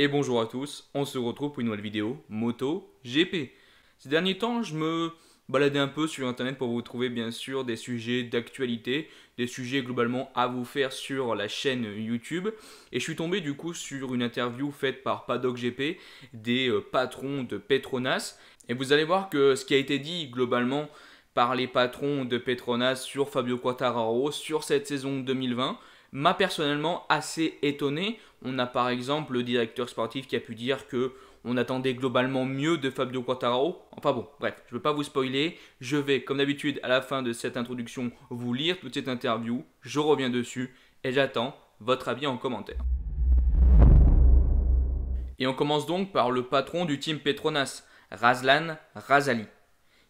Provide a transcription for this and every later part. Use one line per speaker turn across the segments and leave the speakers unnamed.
et bonjour à tous, on se retrouve pour une nouvelle vidéo Moto GP. Ces derniers temps, je me baladais un peu sur internet pour vous trouver bien sûr des sujets d'actualité, des sujets globalement à vous faire sur la chaîne YouTube. Et je suis tombé du coup sur une interview faite par Paddock GP des euh, patrons de Petronas. Et vous allez voir que ce qui a été dit globalement par les patrons de Petronas sur Fabio Quattararo sur cette saison 2020 m'a personnellement assez étonné. On a par exemple le directeur sportif qui a pu dire que on attendait globalement mieux de Fabio Quattaro. Enfin bon, bref, je ne veux pas vous spoiler. Je vais, comme d'habitude, à la fin de cette introduction, vous lire toute cette interview. Je reviens dessus et j'attends votre avis en commentaire. Et on commence donc par le patron du team Petronas, Razlan Razali.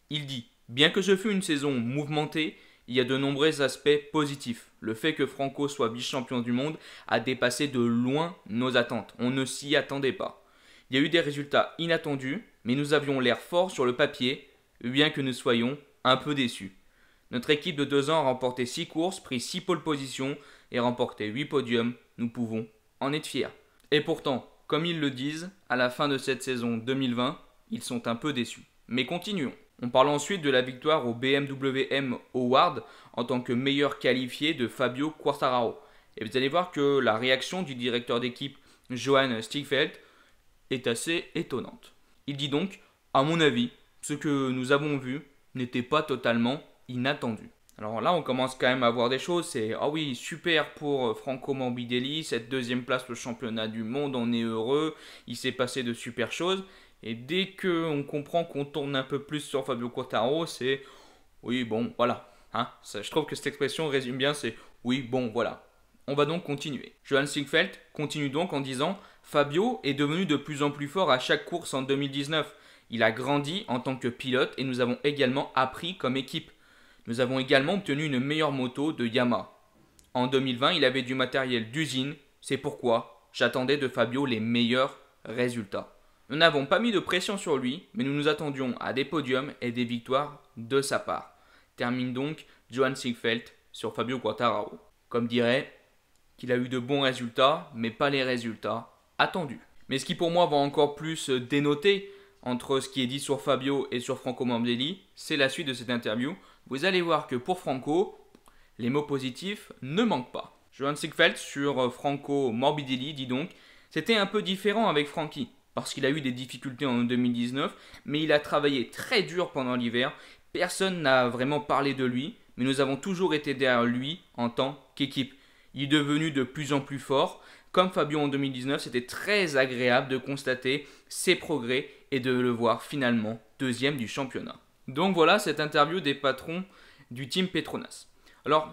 Il dit Bien que ce fût une saison mouvementée, il y a de nombreux aspects positifs. Le fait que Franco soit vice-champion du monde a dépassé de loin nos attentes. On ne s'y attendait pas. Il y a eu des résultats inattendus, mais nous avions l'air fort sur le papier, bien que nous soyons un peu déçus. Notre équipe de deux ans a remporté 6 courses, pris 6 pole positions et remporté 8 podiums. Nous pouvons en être fiers. Et pourtant, comme ils le disent, à la fin de cette saison 2020, ils sont un peu déçus. Mais continuons. On parle ensuite de la victoire au BMW M Award en tant que meilleur qualifié de Fabio Quartararo. Et vous allez voir que la réaction du directeur d'équipe Johan Stiegfeld, est assez étonnante. Il dit donc, à mon avis, ce que nous avons vu n'était pas totalement inattendu. Alors là, on commence quand même à voir des choses. C'est ah oui, super pour Franco Mambidelli, cette deuxième place, au championnat du monde, on est heureux, il s'est passé de super choses. Et dès qu'on comprend qu'on tourne un peu plus sur Fabio Quartaro, c'est oui, bon, voilà. Hein, je trouve que cette expression résume bien, c'est oui, bon, voilà. On va donc continuer. Johan Singfeld continue donc en disant Fabio est devenu de plus en plus fort à chaque course en 2019. Il a grandi en tant que pilote et nous avons également appris comme équipe. Nous avons également obtenu une meilleure moto de Yamaha. En 2020, il avait du matériel d'usine, c'est pourquoi j'attendais de Fabio les meilleurs résultats. Nous n'avons pas mis de pression sur lui, mais nous nous attendions à des podiums et des victoires de sa part. Termine donc Johan Siegfeld sur Fabio Guattarao. Comme dirait qu'il a eu de bons résultats, mais pas les résultats attendus. Mais ce qui pour moi va encore plus dénoter entre ce qui est dit sur Fabio et sur Franco Morbidelli, c'est la suite de cette interview. Vous allez voir que pour Franco, les mots positifs ne manquent pas. Johan Siegfeld sur Franco Morbidelli dit donc C'était un peu différent avec Frankie parce qu'il a eu des difficultés en 2019, mais il a travaillé très dur pendant l'hiver. Personne n'a vraiment parlé de lui, mais nous avons toujours été derrière lui en tant qu'équipe. Il est devenu de plus en plus fort. Comme Fabio en 2019, c'était très agréable de constater ses progrès et de le voir finalement deuxième du championnat. Donc voilà cette interview des patrons du team Petronas. Alors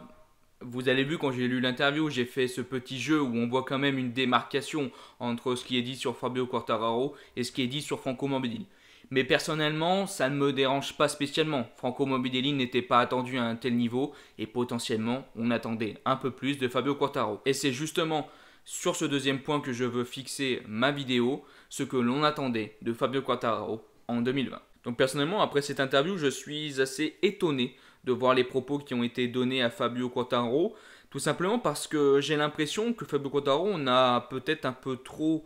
vous avez vu quand j'ai lu l'interview, j'ai fait ce petit jeu où on voit quand même une démarcation entre ce qui est dit sur Fabio Quartararo et ce qui est dit sur Franco Morbidelli. Mais personnellement, ça ne me dérange pas spécialement. Franco Morbidelli n'était pas attendu à un tel niveau et potentiellement, on attendait un peu plus de Fabio Quartararo. Et c'est justement sur ce deuxième point que je veux fixer ma vidéo, ce que l'on attendait de Fabio Quartararo en 2020. Donc personnellement, après cette interview, je suis assez étonné de voir les propos qui ont été donnés à Fabio Quattaro, tout simplement parce que j'ai l'impression que Fabio Quattaro, on a peut-être un peu trop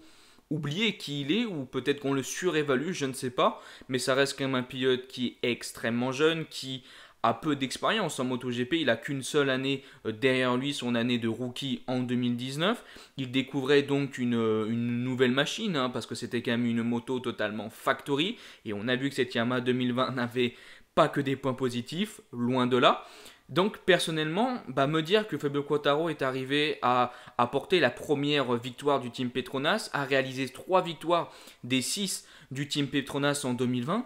oublié qui il est, ou peut-être qu'on le surévalue, je ne sais pas, mais ça reste quand même un pilote qui est extrêmement jeune, qui a peu d'expérience en MotoGP, il a qu'une seule année euh, derrière lui, son année de rookie en 2019. Il découvrait donc une, euh, nouvelle machine, hein, parce que c'était quand même une moto totalement factory, et on a vu que cette Yamaha 2020 n'avait pas que des points positifs, loin de là. Donc personnellement, bah, me dire que Fabio Quattaro est arrivé à apporter la première victoire du team Petronas, à réaliser trois victoires des 6 du team Petronas en 2020,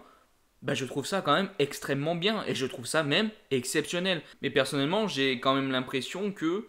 bah, je trouve ça quand même extrêmement bien et je trouve ça même exceptionnel. Mais personnellement, j'ai quand même l'impression que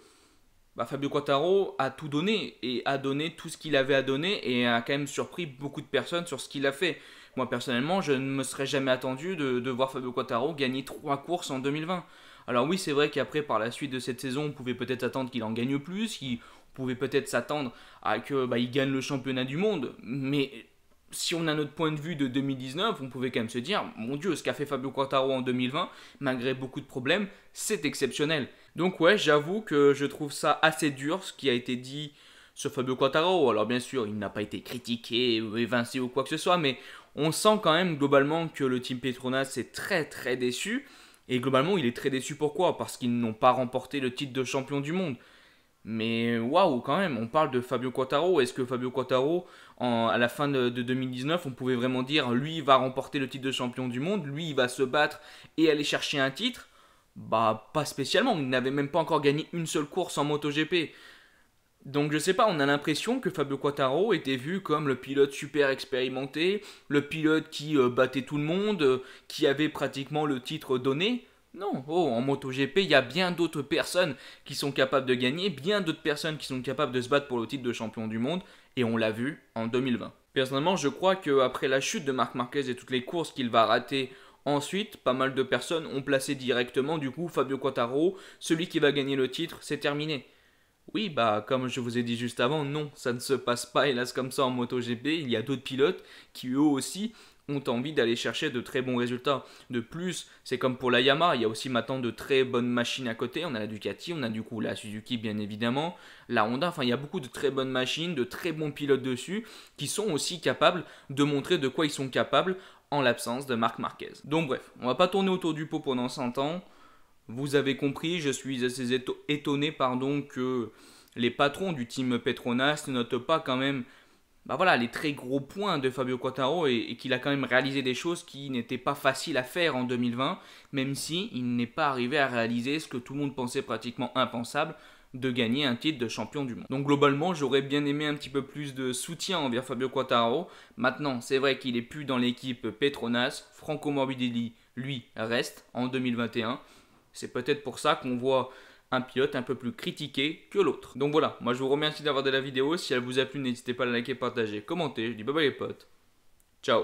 bah, Fabio Quattaro a tout donné et a donné tout ce qu'il avait à donner et a quand même surpris beaucoup de personnes sur ce qu'il a fait. Moi personnellement, je ne me serais jamais attendu de, voir Fabio Quattaro gagner trois courses en 2020. Alors oui, c'est vrai qu'après, par la suite de cette saison, on pouvait peut-être attendre qu'il en gagne plus, qu'on pouvait peut-être s'attendre à que bah, il gagne le championnat du monde, mais si on a notre point de vue de 2019, on pouvait quand même se dire, mon Dieu, ce qu'a fait Fabio Quattaro en 2020, malgré beaucoup de problèmes, c'est exceptionnel. Donc ouais, j'avoue que je trouve ça assez dur, ce qui a été dit sur Fabio Quattaro. Alors bien sûr, il n'a pas été critiqué, Ou évincé ou quoi que ce soit, mais on sent quand même globalement que le team Petronas est très très déçu. Et globalement, il est très déçu pourquoi Parce qu'ils n'ont pas remporté le titre de champion du monde. Mais waouh, quand même, on parle de Fabio Quattaro. Est-ce que Fabio Quattaro, à la fin de, 2019, on pouvait vraiment dire lui va remporter le titre de champion du monde, lui il va se battre et aller chercher un titre Bah, pas spécialement. Il n'avait même pas encore gagné une seule course en MotoGP. Donc je sais pas, on a l'impression que Fabio Quattaro était vu comme le pilote super expérimenté, le pilote qui euh, battait tout le monde, euh, qui avait pratiquement le titre donné. Non, oh, en MotoGP, il y a bien d'autres personnes qui sont capables de gagner, bien d'autres personnes qui sont capables de se battre pour le titre de champion du monde, et on l'a vu en 2020. Personnellement, je crois qu'après la chute de Marc Marquez et toutes les courses qu'il va rater Ensuite, pas mal de personnes ont placé directement du coup Fabio Quattaro, celui qui va gagner le titre, c'est terminé. Oui, bah comme je vous ai dit juste avant, non, ça ne se passe pas hélas comme ça en MotoGP. Il y a d'autres pilotes qui eux aussi ont envie d'aller chercher de très bons résultats. De plus, c'est comme pour la Yamaha, il y a aussi maintenant de très bonnes machines à côté. On a la Ducati, on a du coup la Suzuki bien évidemment, la Honda, enfin il y a beaucoup de très bonnes machines, de très bons pilotes dessus, qui sont aussi capables de montrer de quoi ils sont capables en l'absence de Marc Marquez. Donc bref, on va pas tourner autour du pot pendant 100 ans. Vous avez compris, je suis assez étonné pardon, que les patrons du team Petronas ne notent pas quand même bah voilà, les très gros points de Fabio Quattaro et, qu'il a quand même réalisé des choses qui n'étaient pas faciles à faire en 2020, même si il n'est pas arrivé à réaliser ce que tout le monde pensait pratiquement impensable de gagner un titre de champion du monde. Donc globalement, j'aurais bien aimé un petit peu plus de soutien envers Fabio Quattaro. Maintenant, c'est vrai qu'il est plus dans l'équipe Petronas, Franco Morbidelli lui reste en 2021 c'est peut-être pour ça qu'on voit un pilote un peu plus critiqué que l'autre. Donc voilà, moi je vous remercie d'avoir regardé la vidéo. Si elle vous a plu, n'hésitez pas à liker, partager, commenter. Je dis bye bye les potes. Ciao